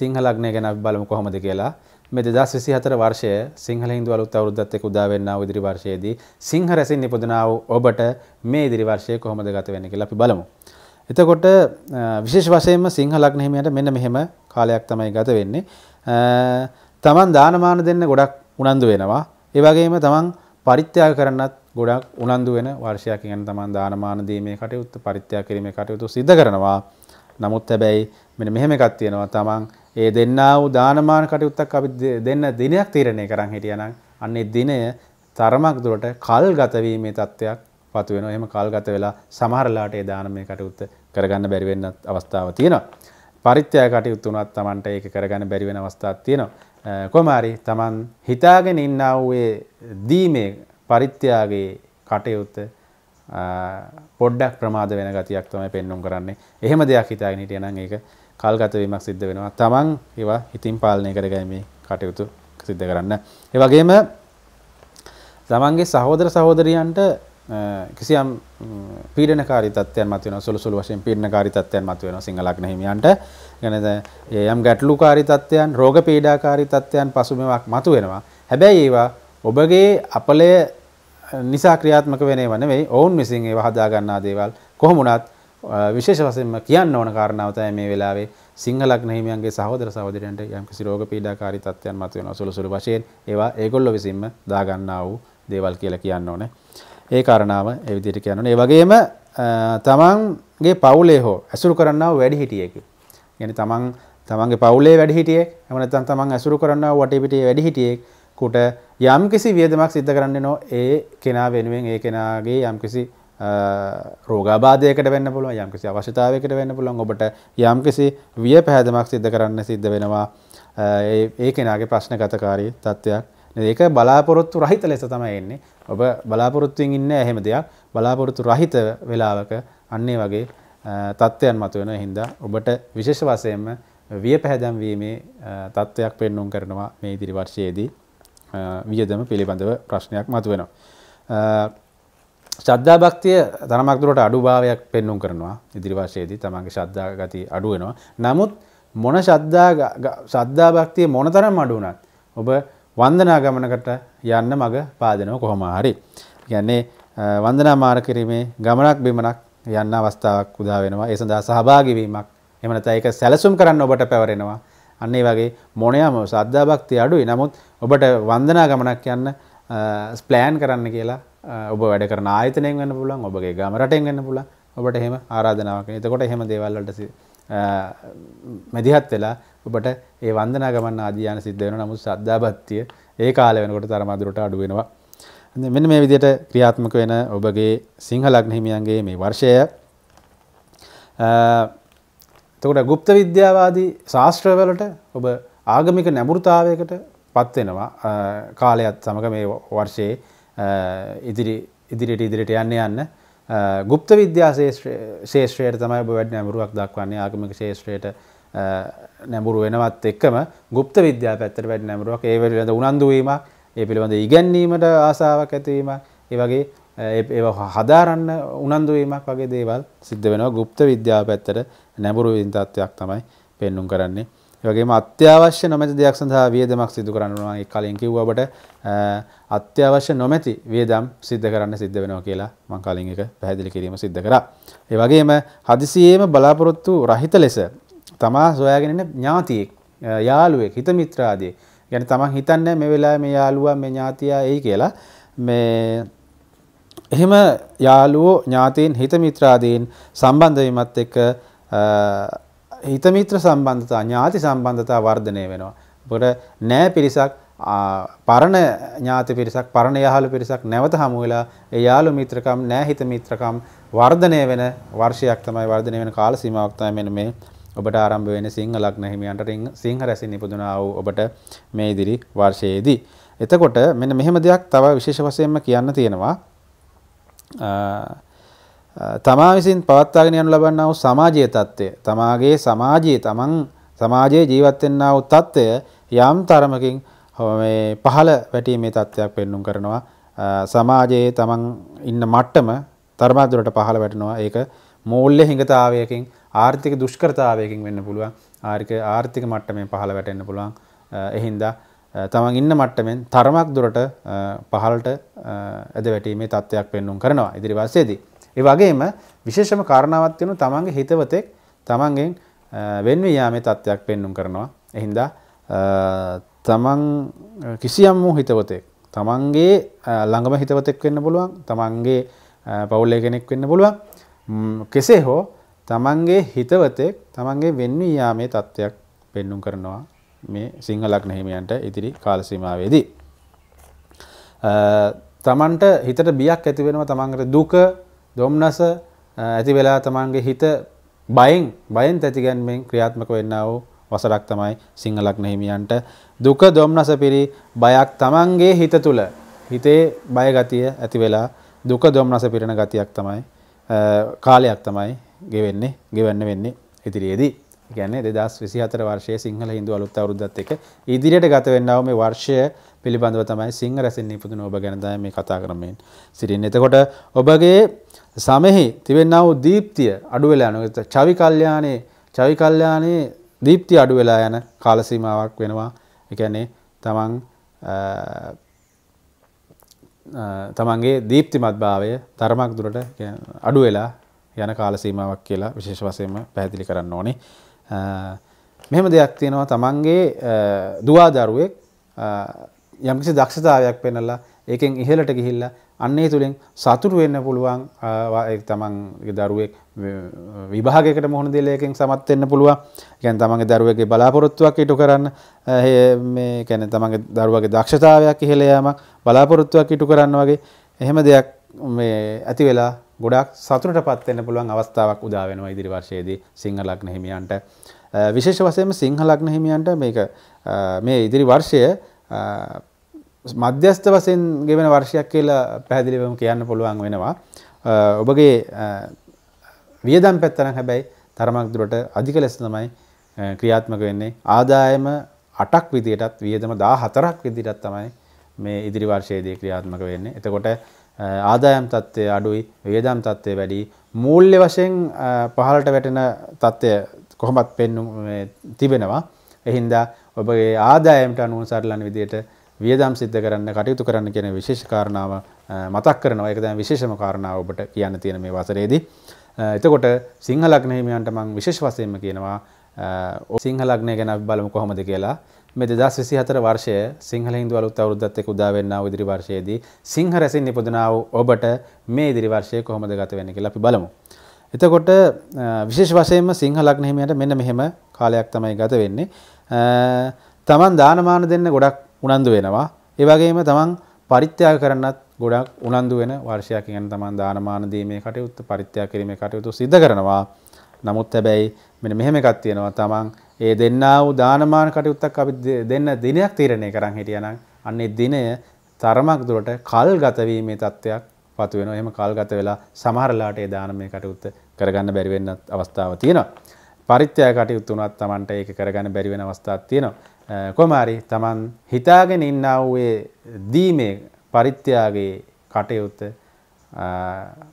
සිංහලක්නය ගැන බලමු කොහොමද කියලා මේ දෙදස් විසි හතර වර්ෂය සිංහල හින්දු අලුත් අවරුද්ධත් එක් උදාවෙන්නාව ඉදිරි වර්ෂයේදී සිංහ රැසින් නිපදනාව ඔබට මේ ඉදිරි වර්ෂය කොහොමද ගත වෙන කියලා අපි බලමු. එතකොට විශේෂ වශයෙන්ම සිංහලක් නහිමයට මෙන්න මෙහෙම කාලයක් තමයි ගත වෙන්නේ. තමන් දානමාන දෙන්න ගොඩක් උනන්දු වෙනවා. ඒ වගේම තමන් පරිත්‍යාග කරන්නත් ගොඩක් උනන්දු වෙන වර්ෂයක් ගැන තමන් දානමාන දීමේ කටයුත්ත පරිත්‍යාග කිරීමේ කටයුතු සිද්ධ කරනවා. නමුත් හැබැයි මෙන්න මෙහෙම එකක් තියෙනවා තමන් ඒ දෙන්නා වූ දානමාන කටයුත්තක් අපි දෙන්න දිනයක් තීරණය කරන් හිටියනම් අන්නේ දිනය තරමක් දුරට කල් ගතවීමේ තත්ත්වයක් පතු වෙනවා. එහෙම කල් ගත වෙලා සමහරලාට ඒ දානමය කටයුත්ත කරගන්න බැරි වෙන්නත් අවස්ථාවක් තියෙනවා. පරිත්‍යාග කටයුතු උනත් Tamanට ඒක කරගන්න බැරි වෙන අවස්ථාවක් තියෙනවා. කොහොම හරි Taman හිතාගෙන ඉන්නා වූ ඒ දීමේ පරිත්‍යාගයේ කටයුත්ත පොඩ්ඩක් ප්‍රමාද වෙන ගතියක් තමයි පෙන්눔 කරන්නේ. එහෙම දෙයක් හිතාගෙන හිටියනම් ඒක කල්ගතවීමක් සිද්ධ වෙනවා. තමන් ඒවා හිතින් පාලනය කර ගැනීමේ කටයුතු සිද්ධ කරන්න. ඒ වගේම තමන්ගේ සහෝදර සහෝදරියන්ට කිසියම් පීඩනකාරී තත්ත්වයන් මත වෙනවා සුළු සුළු වශයෙන් පීඩනකාරී තත්ත්වයන් මත වෙනවා සිංහල ලග්න හිමියන්ට. يعني යම් ගැටලුකාරී තත්ත්වයන්, රෝග පීඩාකාරී තත්ත්වයන් පසුබිමක් මත වෙනවා. හැබැයි ඒවා ඔබගේ අපලය නිසා ක්‍රියාත්මක වෙනව නෙවෙයි. ඔවුන් විසින් ඒවා හදා ගන්නා දේවල් කොහොම වුණත් විශේෂ වශයෙන්ම කියන්න ඕන කාරණාව තමයි මේ වෙලාවේ සිංහලග්න හිමියන්ගේ සහෝදර සහෝදරයන්ට යම්කිසි රෝග පීඩාකාරී තත්ත්වයන් මතුවෙන සුළු සුළු වශයෙන් ඒවා ඒගොල්ලෝ විසින්ම දාගන්නා වූ දේවල් කියලා කියන්න ඕනේ. ඒ කාරණාව ඒ විදිහට කියන්න ඕනේ. ඒ වගේම තමන්ගේ පවුලේ හෝ ඇසුරු කරන්නා වැඩිහිටියෙකු. يعني තමන් තමන්ගේ පවුලේ වැඩිහිටියෙක් එහෙම නැත්නම් තමන් ඇසුරු කරන්නා වටේ පිටේ වැඩිහිටියෙක් කුට යම්කිසි වියදමක් සිද්ධ කරන්නේ නෝ ඒ කෙනා වෙනුවෙන් ඒ කෙනාගේ යම්කිසි රෝගාබාධයකට වෙන්න පුළුවන් යම්කිසි අවශ්‍යතාවයකට වෙන්න පුළුවන් ඔබට යම්කිසි විය පැහැදමක් සිද්ධ කරන්න සිද්ධ වෙනවා ඒ කෙනාගේ ප්‍රශ්නගතකාරී තත්ත්වයක් ඒක බලාපොරොත්තු රහිත ලෙස තමයි එන්නේ ඔබ බලාපොරොත්තුවෙන් ඉන්න එහෙම දෙයක් බලාපොරොත්තු රහිත වෙලාවක අන්නේ වගේ තත්ත්වයන් මතුවෙන හින්දා ඔබට විශේෂ වශයෙන්ම විය පැහැදම් වීමේ තත්ත්වයක් පෙන්නුම් කරනවා මේ ඉදිරි වර්ෂයේදී වියදම පිළිබඳව ප්‍රශ්නයක් මතුවෙනවා ශ්‍රද්ධා භක්තිය තරමක් දුරට අඩු භාවයක් පෙන්වුම් කරනවා ඉදිරි වශයේදී තමන්ගේ ශ්‍රද්ධා ගති අඩු වෙනවා. නමුත් මොන ශ්‍රද්ධා ශ්‍රද්ධා භක්තිය මොනතරම් අඩු වුණත් ඔබ වන්දනා ගමනකට යන්න මග පාදෙනව කොහොම හරි. කියන්නේ වන්දනා මාර කිරීමේ ගමනක් බිමනක් යන්න අවස්ථාවක් උදා වෙනවා. ඒ සඳහා සහභාගී වීමක් එහෙම නැත්නම් ඒක සැලසුම් කරන්න ඔබට පැවරෙනවා. අන්න ඒ වගේ මොණයම ශ්‍රද්ධා භක්තිය අඩුයි. නමුත් ඔබට වන්දනා ගමනක් යන්න ස්ප්ලෑන් කරන්න කියලා ඔබ වැඩ කරන ආයතනයෙන් වෙන්න පුළුවන් ඔබගේ ගම රටෙන් වෙන්න පුළුවන් ඔබට එහෙම ආරාධනාවක් එතකොට එහෙම දේවල් වලට මැදිහත් වෙලා ඔබට ඒ වන්දනා ගමන් ආදියාන සිද්ධ වෙනවා නමුත් ශ්‍රද්ධාභක්තිය ඒ කාලය වෙනකොට තරම දුරට අඩු වෙනවා මෙන්න මේ විදිහට ක්‍රියාත්මක වෙන ඔබගේ සිංහ ලග්න හිමියන්ගේ මේ වර්ෂය එතකොට গুপ্ত විද්‍යාවාදී ශාස්ත්‍රවලට ඔබ ආගමික නැඹුරුතාවයකට පත් වෙනවා කාලයත් සමග මේ වර්ෂයේ ඉදිරි ඉදිරියට ඉදිරිට යන්න යන්න ගුප්ත විද්‍යා ශේෂත්‍රයට තමයි ඔබ වැඩ නැඹුරුවක් දක්වන්නේ ආගමික ශේෂත්‍රයට නැඹුරු වෙනවත් එක්කම ගුප්ත විද්‍යා පැත්තට වැඩ නැඹුරුවක් ඒ පිළිබඳ උනන්දු වීමක් ඒ පිළිබඳ ඉගැන්වීමට ආසාවක් ඇතිවීමක් ඒ වගේ ඒ හදාරන්න උනන්දු වීමක් වගේ දේවල් සිද්ධ වෙනවා ගුප්ත විද්‍යාව පැත්තට නැඹුරු වින් තත්වයක් තමයි පෙන්눔 කරන්නේ වගේම අත්‍යවශ්‍ය නොමැති දෙයක් සඳහා වියදමක් සිදු කරන්න ඕන. ඒ කලින් කිව්වබට අත්‍යවශ්‍ය නොමැති වියදම් සිද්ධ කරන්න සිද්ධ වෙනවා කියලා මම කලින් එක පැහැදිලි කිරීම සිද්ධ කරා. ඒ වගේම හදිසියෙම බලාපොරොත්තු රහිත ලෙස තමා සොයාගෙන ඉන්න ඥාතියෙක්, යාළුවෙක්, හිත මිත්‍රාදී. يعني තමන් හිතන්නේ මේ වෙලාවේ මේ යාළුවා මේ ඥාතියා එයි කියලා මේ එහෙම යාළුවෝ ඥාතීන් හිත මිත්‍රාදීන් සම්බන්ධ වීමත් එක්ක හිතමිත්‍ර සම්බන්ධතා ඥාති සම්බන්ධතා වර්ධනය වෙනවා. බොට නෑ පිරිසක් පරණ ඥාති පිරිසක් පරණ යාහලු පිරිසක් නැවත හමු වෙලා ඒ යාළු මිත්‍රකම් නෑ හිත මිත්‍රකම් වර්ධනය වෙන වර්ෂයක් තමයි වර්ධනය වෙන කාල සීමාවක් තමයි මෙන්න මේ ඔබට ආරම්භ වෙන සිංහ ලග්න හිමියන්ට සිංහ රැසින් ඉපදුනා වූ ඔබට මේ ඉදිරි වර්ෂයේදී. එතකොට මෙන්න මෙහෙම දෙයක් තව විශේෂ වශයෙන්ම කියන්න තියෙනවා. තමා විසින් පවත්වාගෙන යනු ලබන්නා වූ සමාජීය తত্ত্বය තමාගේ සමාජයේ තමන් සමාජයේ ජීවත් වෙන්නා වූ తত্ত্বය යම් තරමකින් මේ පහළ වැටීමේ తত্ত্বයක් පෙන්눔 කරනවා සමාජයේ තමන් ඉන්න මට්ටම තරමක් දුරට පහළ වැටෙනවා ඒක මූල්‍ය හිඟතාවයකින් ආර්ථික දුෂ්කරතාවයකින් වෙන්න පුළුවන් ආර්ථික ආර්ථික මට්ටමෙන් පහළ වැටෙන්න පුළුවන් එහින්දා තමන් ඉන්න මට්ටමෙන් තරමක් දුරට පහළට ඇද වැටීමේ තත්ත්වයක් පෙන්눔 කරනවා ඉදිරි වසයේදී ඒ වගේම විශේෂම කාරණාවක් වෙනු තමන්ගේ හිතවතෙක් තමන්ගෙන් වෙන්වී යාමේ තත්ත්වයක් පෙන්눔 කරනවා. එහින්දා තමන් කිසියම් වූ හිතවතෙක් තමන්ගේ ළඟම හිතවතෙක් වෙන්න පුළුවන්. තමන්ගේ පවුලේ කෙනෙක් වෙන්න පුළුවන්. කෙසේ හෝ තමන්ගේ හිතවතෙක් තමන්ගේ වෙන්වී යාමේ තත්ත්වයක් පෙන්눔 කරනවා මේ සිංහලක් නැහිමියන්ට ඉදිරි කාලසීමාවේදී. තමන්ට හිතට බියක් ඇතිවෙනවා තමන්ගට දුක දොම්නස ඇති වෙලා තමන්ගේ හිත බයින් බයින් තැතිගැන්මෙන් ක්‍රියාත්මක වෙන්නාව වසරක් තමයි සිංහලක්න හිමියන්ට දුක දොම්නස පිරි බයක් තමන්ගේ හිත තුළ හිතේ බයගතිය ඇති වෙලා දුක දොම්නස පිරණ ගතියක් තමයි කාලයක් තමයි ගෙවෙන්නේ ගෙවන්න වෙන්නේ ඉතිරියේදී ගැන්නේ දෙදස් විසිහතර වර්ෂය සිංහල හිදු අලුත් අවරුද්දත් එක ඉදිරියට ගතවෙන්නාව මේ වර්ෂය පිළිබඳව තමයි සිංහ රැසින් නිපුතුන ඔබ ගැනදය මේ කතා කරමයෙන් සිටින් එතකොට ඔබගේ සමෙහි තිවෙන්නාව දීප්තිය අඩුවෙලා නොත චවිකල්්‍යයානයේ චවිකල්්‍යයානයේ දීප්ති අඩු වෙලා යන කාලසීමාවක් වෙනවා එකන්නේ තමන් තමන්ගේ දීප්තිමත් භාවය තරමක් දුරට අඩු වෙලා යන කාලසීමාවක් කියලා විශේෂ වසයම පැහැදිලි කරන්න ඕනේ මෙහෙම දෙයක් තියෙනවා තමන්ගේ දුවා දරුවෙක් යම්කිසි දක්ෂතාවයක් පෙන්නලා ඒකෙන් ඉහළට ගිහිල්ලා අන්නේ තුලින් සතුටු වෙන්න පුළුවන් තමන්ගේ දරුවෙක් විභාගයකට මුහුණ දීලා ඒකෙන් සමත් වෙන්න පුළුවන්. කියන්නේ තමන්ගේ දරුවෙක්ගේ බලාපොරොත්තුවක් ඉටු කරන්න මේ කියන්නේ තමන්ගේ දරුවාගේ දක්ෂතාවයක් ඉහළ යාමක් බලාපොරොත්තුවක් ඉටු කරන්න වගේ එහෙම දෙයක් මේ ඇති වෙලා ගොඩක් සතුට පත්වෙන්න පුළුවන් අවස්ථාවක් උදාවෙනවා ඉදිරි වර්ශයේදී සිංහලක්න හිමියන්ට. විශේෂ වසයම සිංහලක්න හිමියන්ට මේක මේ ඉදිරි වර්ෂය මධ්‍යස්ථ වසයෙන් ගෙවෙන වර්ෂයක් කියලා පැහැදිලිවම කියන්න පුළුවන් වෙනවා. ඔබගේ වියදම් පැත්තන හැබැයි තරමක් දුරට අධික ලෙස තමයි ක්‍රියාත්මක වෙන්නේ ආදායම අටක් විදියටත් වියදම දා හතරක් විදිටත් තමයි මේ ඉදිරි වර්ශයේදී ක්‍රියාත්මක වෙන්නේ එතකොට ආදායම් තත්ත්වය අඩුයි වේදම් තත්ත්වය වැඩි මූල්්‍ය වශයෙන් පහලට වැටෙන තත්ත්වය කොහොමත් පෙන්නු තිබෙනවා එහින්දා ඔබගේ ආදායමට අනුව සරලන විදියට වියදම් සිද්ධ කරන්න කටයුතු කරන්න කියන විශේෂ කාරණාව මතක් කරනවා ඒක දැන් විශේෂම කාරණාව ඔබට කියන්න තියෙන මේ වසරේදී එතකොට සිංහ ලග්න හිමියන්ට මම විශේෂ වශයෙන්ම කියනවා සිංහ ලග්නය ගැන අපි බලමු කොහොමද කියලා මේ දෙදස් විසි හතර වර්ෂය සිංහල හින්දු අලුත් අවුරුද්දත් එක්ක උදා වෙන්නාව ඉදිරි වර්ෂයේදී සිංහ රැසින් නිපදනා වූ ඔබට මේ ඉදිරි වර්ෂය කොහොමද ගත වෙන්නේ කියලා අපි බලමු. එතකොට විශේෂ වශයෙන්ම සිංහ ලග්න හිමියන්ට මෙන්න මෙහෙම කාලයක් තමයි ගත වෙන්නේ. තමන් දානමාන දෙන්න ගොඩක් උනන්දු වෙනවා. ඒ වගේම තමන් පරිත්‍යාග කරන්නත් ගොඩක් උනන්දු වෙන වර්ෂයක් කියන්නේ තමන් දානමාන දීමේ කටයුත්ත පරිත්‍යාග කිරීමේ කටයුතු සිද්ධ කරනවා. නමුත් හැබැයි මෙන්න මෙහෙම එකක් තියෙනවා. තමන් ඒ දෙන්නා වූ දානමාන කටයුත්තක් අපි දෙන්න දිනයක් තීරණය කරන් හිටියනම් අන්නේ දිනය තරමක් දුරට කල් ගතවීමේ තත්ත්වයක් පතු වෙනවා. එහෙම කල් ගත වෙලා සමහරලාට ඒ දානමය කටයුත්ත කරගන්න බැරි වෙන්නත් අවස්ථාව තියෙනවා. පරිත්‍යාග කටයුතු වුණත් Tamanට ඒක කරගන්න බැරි වෙන අවස්ථාවක් තියෙනවා. කොහොම හරි Taman හිතාගෙන ඉන්නා වූ ඒ දීමේ පරිත්‍යාගයේ කටයුත්ත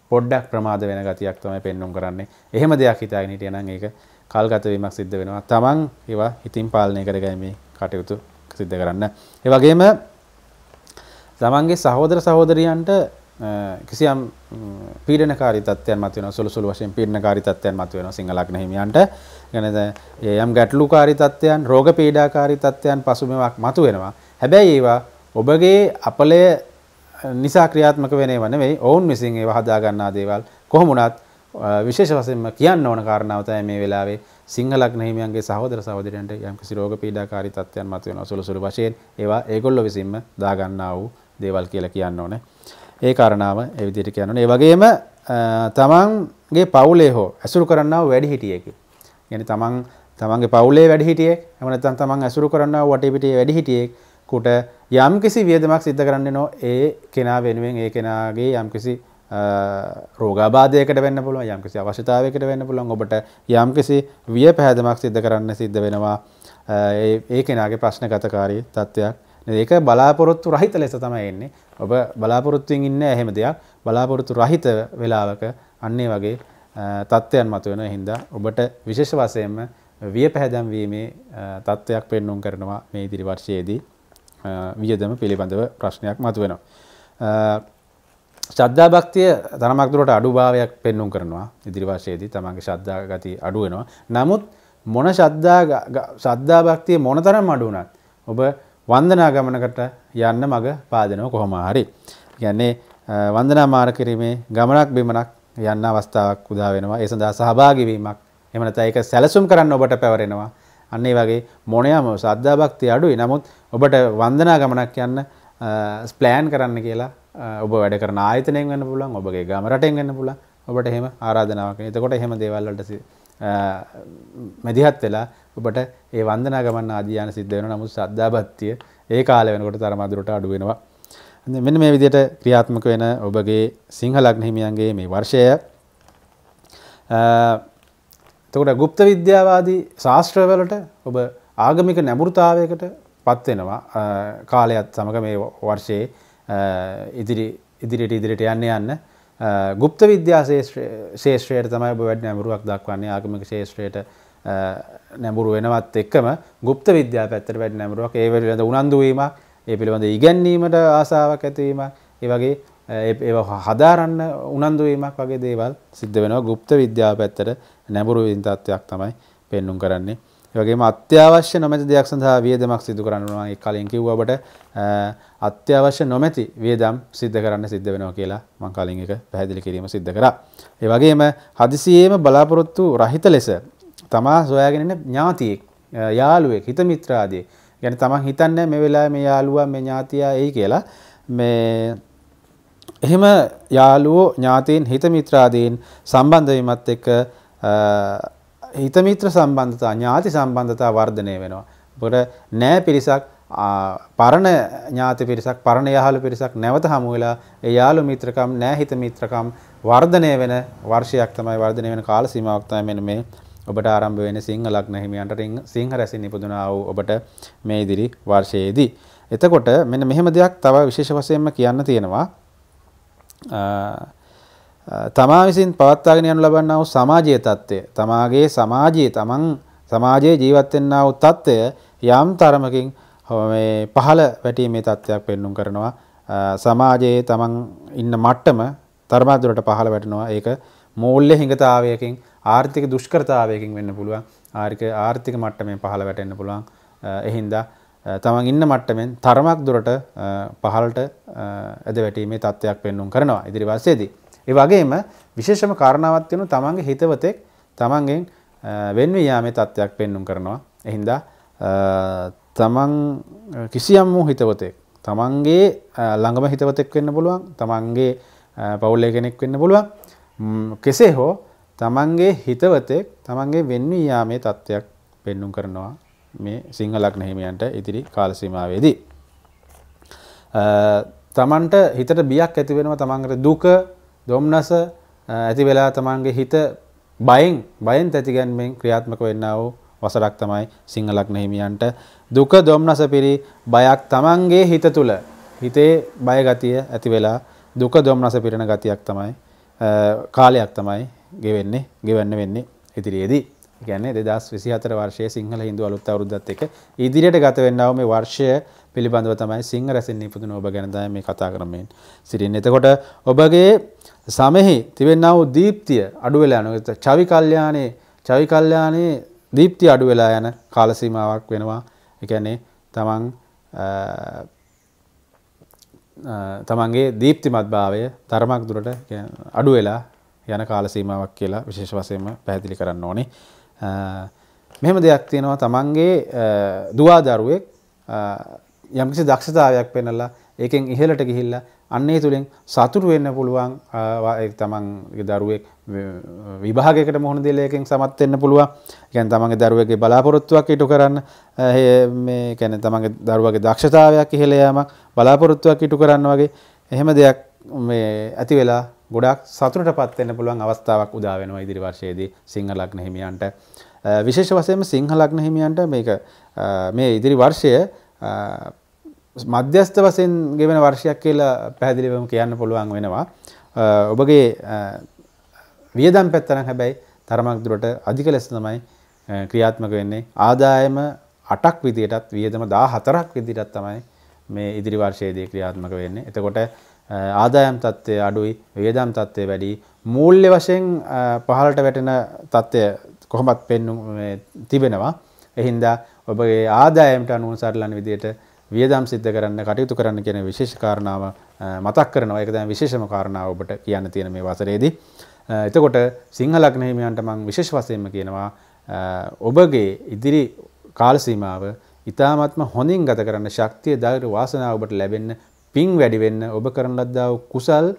පොඩ්ඩක් ප්‍රමාද වෙන ගතියක් තමයි පෙන්වුම් කරන්නේ. එහෙම දෙයක් හිතාගෙන හිටියනම් ඒක කල්ගතවීමක් සිද්ධ වෙනවා. තමන් ඒවා හිතින් පාලනය කරගැනීමේ කටයුතු සිද්ධ කරන්න. ඒ වගේම තමන්ගේ සහෝදර සහෝදරියන්ට කිසියම් පීඩනකාරී තත්ත්වයන් මත වෙනවා සුළු සුළු වශයෙන් පීඩනකාරී තත්ත්වයන් මත වෙනවා සිංහල ලග්න හිමියන්ට. ගැනද යම් ගැටලුකාරී තත්ත්වයන්, රෝග පීඩාකාරී තත්ත්වයන් පසුබිමක් මත වෙනවා. හැබැයි ඒවා ඔබගේ අපලය නිසා ක්‍රියාත්මක වෙනව නෙවෙයි. ඔවුන් විසින් ඒවා හදා ගන්නා දේවල් කොහොම වුණත් විශේෂ වශයෙන්ම කියන්න ඕන කාරණාව තමයි මේ වෙලාවේ සිංහ ලග්න හිමියන්ගේ සහෝදර සහෝදරයන්ට යම්කිසි රෝග පීඩාකාරී තත්ත්වයන් මතුවෙනවා සුළු සුළු වශයෙන් ඒවා ඒගොල්ලෝ විසින්ම දාගන්නා වූ දේවල් කියලා කියන්න ඕනේ. ඒ කාරණාව ඒ විදිහට කියන්න ඕනේ. ඒ වගේම තමන්ගේ පවුලේ හෝ ඇසුරු කරන්නා වූ වැඩිහිටියෙකි. يعني තමන් තමන්ගේ පවුලේ වැඩිහිටියෙක් එහෙම නැත්නම් තමන් ඇසුරු කරන්නා වූ වටපිටේ වැඩිහිටියෙක් කුට යම්කිසි වියදමක් සිද්ධ කරන්නේ නෝ ඒ කෙනා වෙනුවෙන් ඒ කෙනාගේ යම්කිසි රෝගාබාධයකට වෙන්න පුළුවන් යම්කිසි අවශ්‍යතාවයකට වෙන්න පුළුවන් ඔබට යම්කිසි විය පැහැදමක් සිද්ධ කරන්න සිද්ධ වෙනවා ඒ කෙනාගේ ප්‍රශ්නගතකාරී තත්ත්වයක් ඒක බලාපොරොත්තු රහිත ලෙස තමයි එන්නේ ඔබ බලාපොරොත්තුවෙන් ඉන්න එහෙම දෙයක් බලාපොරොත්තු රහිත වෙලාවක අන්නේ වගේ තත්ත්වයන් මතුවෙන හින්දා ඔබට විශේෂ වශයෙන්ම විය පැහැදම් වීමේ තත්ත්වයක් පෙන්නුම් කරනවා මේ ඉදිරි වර්ෂයේදී වියදම පිළිබඳව ප්‍රශ්නයක් මතුවෙනවා ශ්‍රද්ධා භක්තිය තරමක් දුරට අඩු භාවයක් පෙන්වුම් කරනවා ඉදිරි වශයේදී තමන්ගේ ශ්‍රද්ධා ගති අඩු වෙනවා. නමුත් මොන ශ්‍රද්ධා ශ්‍රද්ධා භක්තිය මොනතරම් අඩු වුණත් ඔබ වන්දනා ගමනකට යන්න මඟ පාදෙනවා කොහොම හරි. කියන්නේ වන්දනා මාර කිරීමේ ගමනක් බිමනක් යන්න අවස්ථාවක් උදා වෙනවා. ඒ සඳහා සහභාගී වීමක් එහෙම නැත්නම් ඒක සැලසුම් කරන්න ඔබට පැවරෙනවා. අන්න ඒ වගේ මොනියම ශ්‍රද්ධා භක්තිය අඩුයි. නමුත් ඔබට වන්දනා ගමනක් යන්න ස්පලෑන් කරන්න කියලා ඔබ වැඩ කරන ආයතනයෙන් වන්න පුලන් ඔබගේ ගමරටෙන් වන්න පුල ඔබට එහෙම ආරාධනාවක් එතකොට එහෙම දේවල්ලට මැදිහත් වෙලා ඔබට ඒ වන්දනා ගමන් ආධ්‍යාන සිද්ධ වෙන නමුත් සද්ධාභත්තිය ඒ කාල වෙනකොට තරමදුරට අඩු වෙනවා. මෙන්න මේ විදිහට ක්‍රියාත්මක වෙන ඔබගේ සිංහ ලග්න හිමියන්ගේ මේ වර්ෂය එතකොට গুপ্ত විද්‍යාවාදී ශාස්ත්‍රවලට ඔබ ආගමික නැඹුරුතාවයකට පත්වෙනවා කාලයත් සමඟ මේ වර්ෂයේ ඉදිරිට ඉදිරිට යන්න යන්න ගුප්ත විද්‍යා ශේෂත්‍රයට තමයි ඔබ වැඩ නැඹුරුවක් දක්වන්නේ ආගමික ශේෂත්‍රයට නැඹුරු වෙනවත් එක්කම ගුප්ත විද්‍යා පැත්තට වැඩ නැඹුරුවක් ඒ පිළිබඳ උනන්දුවීමක් ඒ පිළිබඳ ඉගැන්වීමට ආසාවක් ඇතිවීමක් ඒ වගේ ඒ හදාරන්න උනන්දුවීමක් වගේ දේවල් සිද්ධ වෙනවා ගුප්ත විද්‍යාව පැත්තට නැඹුරු වින් තත්ත්වයක් තමයි පෙන්눔 කරන්නේ වගේම අත්‍යවශ්‍ය නොමැති දෙයක් සඳහා වියදමක් සිදු කරන්න ඕනවා. ඒ කලින් කිව්වා ඔබට අත්‍යවශ්‍ය නොමැති වියදම් සිද්ධ කරන්න සිද්ධ වෙනවා කියලා මම කලින් එක පැහැදිලි කිරීම සිද්ධ කරා. ඒ වගේම හදිසියෙම බලාපොරොත්තු රහිත ලෙස තමා සොයාගෙන ඉන්න ඥාතියෙක්, යාළුවෙක්, හිත මිත්‍රාදී ගැන තමන් හිතන්නේ මේ වෙලාවේ මේ යාළුවා මේ ඥාතියා එයි කියලා මේ එහෙම යාළුවෝ ඥාතීන් හිත මිත්‍රාදීන් සම්බන්ධ වීමත් එක්ක හිතමිත්‍ර සම්බන්ධතා ඥාති සම්බන්ධතා වර්ධනය වෙනවා. බොට නෑ පිරිසක් පරණ ඥාති පිරිසක් පරණ යාහළු පිරිසක් නැවත හමු වෙලා ඒ යාළු මිත්‍රකම් නෑ හිත මිත්‍රකම් වර්ධනය වෙන වර්ෂයක් තමයි වර්ධනය වෙන කාල සීමාවක් තමයි මෙන්න මේ ඔබට ආරම්භ වෙන සිංහ ලග්න හිමියන්ට සිංහ රැසින් නිපදුනා වූ ඔබට මේ ඉදිරි වර්ෂයේදී. එතකොට මෙන්න මෙහෙම දෙයක් තව විශේෂ වශයෙන්ම කියන්න තියෙනවා. තමා විසින් පවත්වාගෙන යනු ලබන්නා වූ සමාජීය తত্ত্বය තමාගේ සමාජයේ තමන් සමාජයේ ජීවත් වෙන්නා වූ తত্ত্বය යම් තරමකින් මේ පහළ වැටීමේ తত্ত্বයක් පෙන්눔 කරනවා සමාජයේ තමන් ඉන්න මට්ටම තරමක් දුරට පහළ වැටෙනවා ඒක මූල්‍ය හිඟතාවයකින් ආර්ථික දුෂ්කරතාවයකින් වෙන්න පුළුවන් ආර්ථික ආර්ථික මට්ටමේ පහළ වැටෙන්න පුළුවන් එහින්දා තමන් ඉන්න මට්ටමෙන් තරමක් දුරට පහළට ඇද වැටීමේ තත්ත්වයක් පෙන්눔 කරනවා ඉදිරි වසයේදී ඒ වගේම විශේෂම කාරණාවක් තියෙනවා තමන්ගේ හිතවතෙක් තමන්ගෙන් වෙන්ව යාමේ තත්ත්වයක් පෙන්눔 කරනවා. එහින්දා තමන් කිසියම් වූ හිතවතෙක් තමන්ගේ ළඟම හිතවතෙක් වෙන්න පුළුවන්. තමන්ගේ පවුලේ කෙනෙක් වෙන්න පුළුවන්. කෙසේ හෝ තමන්ගේ හිතවතෙක් තමන්ගේ වෙන්ව යාමේ තත්ත්වයක් පෙන්눔 කරනවා මේ සිංහල ලග්න හිමියන්ට ඉදිරි කාල සීමාවේදී. තමන්ට හිතට බියක් ඇති වෙනවා තමන්ට දුක දොම්නස ඇති වෙලා තමන්ගේ හිත බයෙන් බයෙන් තැතිගැන්මෙන් ක්‍රියාත්මක වෙන්න වූ වසරක් තමයි සිංහලක්න හිමියන්ට දුක දොම්නස පිරි බයක් තමන්ගේ හිත තුළ හිතේ බයගතිය ඇති වෙලා දුක දොම්නස පිරණ ගතියක් තමයි කාලයක් තමයි ගෙවෙන්නේ ගෙවන්න වෙන්නේ ඉදිරියේදී ගැන දෙදස් විසි අතර වර්ෂය සිංහල හිදු අලුත් අවරුද්දත් එක ඉදිරියට ගත වෙන්නාව මේ වර්ෂය පිළිබඳව තමයි සිංහ රැසින් නිපුදු ඔබ ගැනදය මේ කතා කරමෙන් සිරින් එතකොට ඔබගේ සමෙහි තිබෙන්නා වූ දීප්තිය අඩු වෙලා යනවා. චවි කල්යාණේ චවි කල්යාණේ දීප්තිය අඩු වෙලා යන කාල සීමාවක් වෙනවා. ඒ කියන්නේ තමන් තමන්ගේ දීප්තිමත් භාවය තරමක් දුරට අඩු වෙලා යන කාල සීමාවක් කියලා විශේෂ වශයෙන්ම පැහැදිලි කරන්න ඕනේ. මෙහෙම දෙයක් තියෙනවා තමන්ගේ දුවා දරුවෙක් යම්කිසි දක්ෂතාවයක් පෙන්නලා ඒකෙන් ඉහළට ගිහිල්ලා අන්නේ තුළින් සතුරු වෙන්න පුළුවන් තමන් දරුවෙක් විභාගකට මොහොන දෙලයකින් සමත් වෙන්න පුළුවන් ගැන තමන්ගේ දරුවගේ බලාපොරොත්තුවක් ඉටු කරන්න කැන තමන්ගේ දරුවගේ දක්ෂතාවයක් ඉහළයාමක් බලාපොරොත්තුවක් ඉටු කරන්න වගේ එහෙම දෙයක් ඇති වෙලා ගොඩක් සතුරට පත්වෙන්න පුළුවන් අවස්ථාවක් උදාවෙනවා ඉදිරි වර්ශයේදී සිංහලක්න හිමියන්ට විශේෂ වසයම සිංහලක්න හිමියන්ට මේක මේ ඉදිරි වර්ෂය මධ්‍යස්ථ වසයෙන් ගෙවෙන වර්ෂයක් කියලා පැහැදිලිවම කියන්න පුළුවන් වෙනවා. ඔබගේ වියදම් පැත්තනම් හැබැයි තරමක් දුරට අධික ලෙස තමයි ක්‍රියාත්මක වෙන්නේ. ආදායම 8ක් විදියටත් වියදම 14ක් විදියටත් තමයි මේ ඉදිරි වර්ෂයේදී ක්‍රියාත්මක වෙන්නේ. එතකොට ආදායම් තත්ත්වය අඩුයි, වියදම් තත්ත්වය වැඩි. මූල්‍ය වශයෙන් පහළට වැටෙන තත්ත්වය කොහොමත් පෙන්වු තිබෙනවා. එහින්දා ඔබගේ ආදායමට අනුව සරලන විදියට වියදම් සිද්ධ කරන්න කටයුතු කරන්න කියන විශේෂ කාරණාව මතක් කරනවා ඒක දැන් විශේෂම කාරණාව ඔබට කියන්න තියෙන මේ වසරේදී. එතකොට සිංහල ලග්න හිමියන්ට මම විශේෂ වශයෙන්ම කියනවා ඔබගේ ඉදිරි කාල සීමාව ඊ타ත්ම හොඳින් ගත කරන්න ශක්තිය ධෛර්ය වාසනාව ඔබට ලැබෙන්න පිං වැඩි වෙන්න ඔබ කරන ලද්දා කුසල්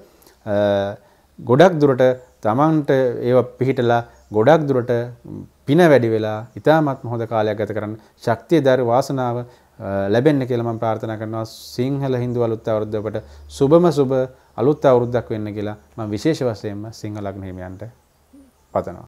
ගොඩක් දුරට තමන්ට ඒව පිහිටලා ගොඩක් දුරට පින වැඩි වෙලා ඉතාමත් හොඳ කාලයක් ගත කරන්න ශක්තිය ධෛර්ය වාසනාව ලැබෙන්න්න කියලම ප්‍රාර්ථන කරනවා සිංහල හින්දු අලුත් අවරුද්ධපට සුබම සුබ අලුත් අවුරුද්දක් වෙන්න කියලා ම විශේෂ වසයෙන්ම සිංහලක් නහිමියන්ට පතනවා.